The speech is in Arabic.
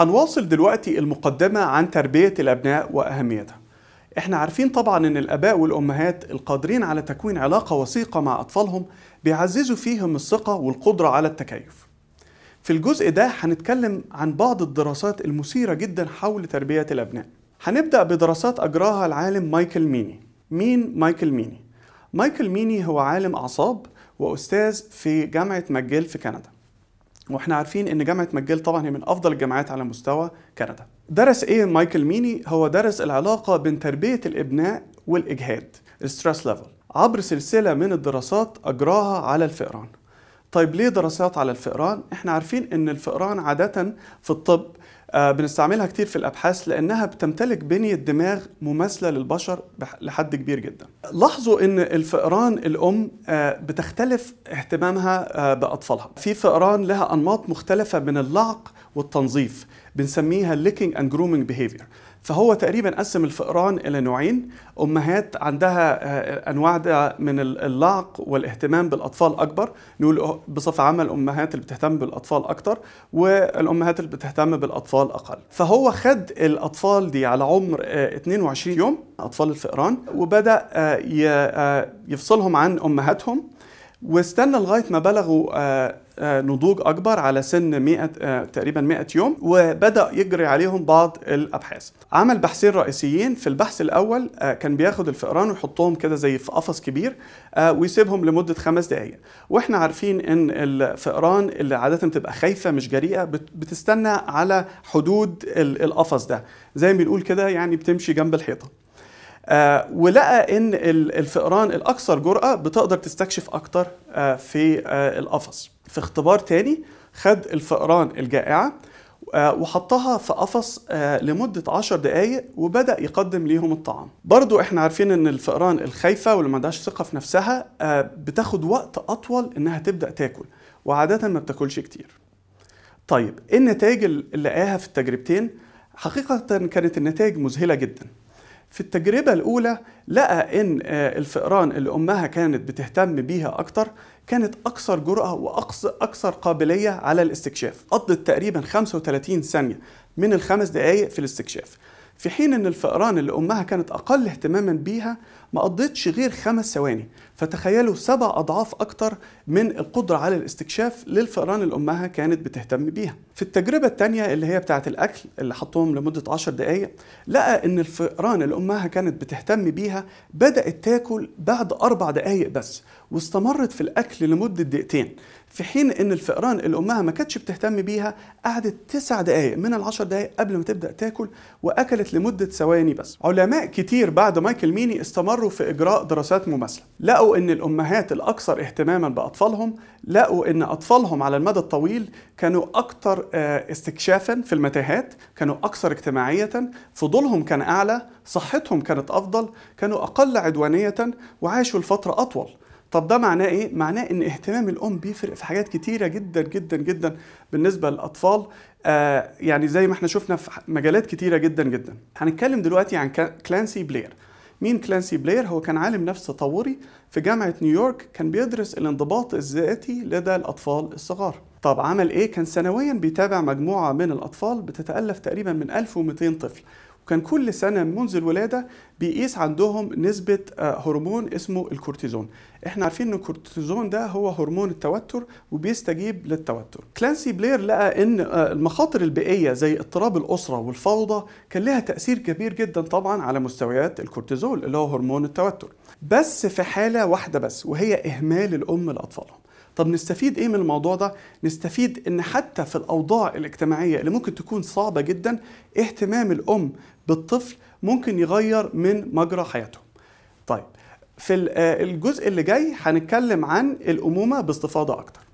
هنواصل دلوقتي المقدمة عن تربية الأبناء وأهميتها احنا عارفين طبعا ان الاباء والامهات القادرين على تكوين علاقه وثيقه مع اطفالهم بيعززوا فيهم الثقه والقدره على التكيف في الجزء ده هنتكلم عن بعض الدراسات المثيره جدا حول تربيه الابناء هنبدا بدراسات اجراها العالم مايكل ميني مين مايكل ميني مايكل ميني هو عالم اعصاب واستاذ في جامعه ماجيل في كندا واحنا عارفين ان جامعه ماجيل طبعا هي من افضل الجامعات على مستوى كندا درس ايه مايكل ميني هو درس العلاقه بين تربيه الابناء والاجهاد الستريس ليفل عبر سلسله من الدراسات اجراها على الفئران طيب ليه دراسات على الفئران احنا عارفين ان الفئران عاده في الطب آه، بنستعملها كتير في الابحاث لانها بتمتلك بنيه دماغ مماثله للبشر لحد كبير جدا. لاحظوا ان الفئران الام آه، بتختلف اهتمامها آه، باطفالها، في فئران لها انماط مختلفه من اللعق والتنظيف بنسميها licking اند grooming behavior فهو تقريبا قسم الفئران الى نوعين امهات عندها آه، انواع من اللعق والاهتمام بالاطفال اكبر نقول أه، بصفه عامه الامهات اللي بتهتم بالاطفال اكتر والامهات اللي بتهتم بالاطفال اقل فهو خد الاطفال دي على عمر 22 آه، يوم اطفال الفئران وبدا يفصلهم عن امهاتهم واستنى لغايه ما بلغوا آه، نضوج اكبر على سن 100 آه، تقريبا 100 يوم وبدا يجري عليهم بعض الابحاث عمل بحثين رئيسيين في البحث الاول آه، كان بياخد الفئران ويحطهم كده زي في قفص كبير ويسيبهم لمده خمس دقائق واحنا عارفين ان الفئران اللي عاده بتبقى خايفه مش جريئه بتستنى على حدود القفص ده زي ما بنقول كده يعني بتمشي جنب الحيطه آه ولقى ان الفئران الاكثر جرأه بتقدر تستكشف اكتر آه في آه القفص في اختبار تاني خد الفئران الجائعة آه، وحطها في قفص آه، لمدة 10 دقايق وبدأ يقدم ليهم الطعام برضو احنا عارفين ان الفئران الخايفة واللي ما عندهاش ثقة في نفسها آه، بتاخد وقت أطول انها تبدأ تاكل وعادة ما بتاكلش كتير طيب النتائج اللي لقاها في التجربتين حقيقة كانت النتائج مذهلة جداً في التجربة الأولى لقى إن آه، الفئران اللي أمها كانت بتهتم بيها أكتر كانت أكثر جرأة وأكثر قابلية على الاستكشاف قضت تقريبا 35 ثانية من الخمس دقايق في الاستكشاف في حين ان الفئران اللي امها كانت اقل اهتماما بيها ما قضتش غير خمس ثواني فتخيلوا سبع اضعاف اكتر من القدره على الاستكشاف للفئران اللي امها كانت بتهتم بيها في التجربه الثانيه اللي هي بتاعه الاكل اللي حطوهم لمده 10 دقائق لقى ان الفئران اللي امها كانت بتهتم بيها بدات تاكل بعد اربع دقائق بس واستمرت في الاكل لمده دقيقتين في حين ان الفئران اللي امها ما كانتش بتهتم بيها قعدت تسع دقائق من العشر دقائق قبل ما تبدا تاكل واكلت لمده ثواني بس علماء كتير بعد مايكل ميني استمروا في اجراء دراسات مماثله لقوا ان الامهات الاكثر اهتماما باطفالهم لقوا ان اطفالهم على المدى الطويل كانوا اكثر آه، استكشافا في المتاهات كانوا اكثر اجتماعيه فضولهم كان اعلى صحتهم كانت افضل كانوا اقل عدوانيه وعاشوا لفتره اطول طب ده معناه ايه؟ معناه ان اهتمام الام بيفرق في حاجات كتيره جدا جدا جدا بالنسبه للاطفال آه يعني زي ما احنا شفنا في مجالات كتيره جدا جدا. هنتكلم دلوقتي عن كلانسي بلير. مين كلانسي بلير؟ هو كان عالم نفس تطوري في جامعه نيويورك كان بيدرس الانضباط الذاتي لدى الاطفال الصغار. طب عمل ايه؟ كان سنويا بيتابع مجموعه من الاطفال بتتالف تقريبا من 1200 طفل وكان كل سنة منذ الولادة بيقيس عندهم نسبة آه، هرمون اسمه الكورتيزون احنا عارفين ان الكورتيزون ده هو هرمون التوتر وبيستجيب للتوتر كلانسي بلير لقى ان آه، المخاطر البيئية زي اضطراب الأسرة والفوضى كان لها تأثير كبير جدا طبعا على مستويات الكورتيزول اللي هو هرمون التوتر بس في حالة واحدة بس وهي إهمال الأم لأطفالهم طب نستفيد ايه من الموضوع ده نستفيد ان حتى في الاوضاع الاجتماعيه اللي ممكن تكون صعبه جدا اهتمام الام بالطفل ممكن يغير من مجرى حياته طيب في آه، الجزء اللي جاي هنتكلم عن الامومه باستفاضه اكتر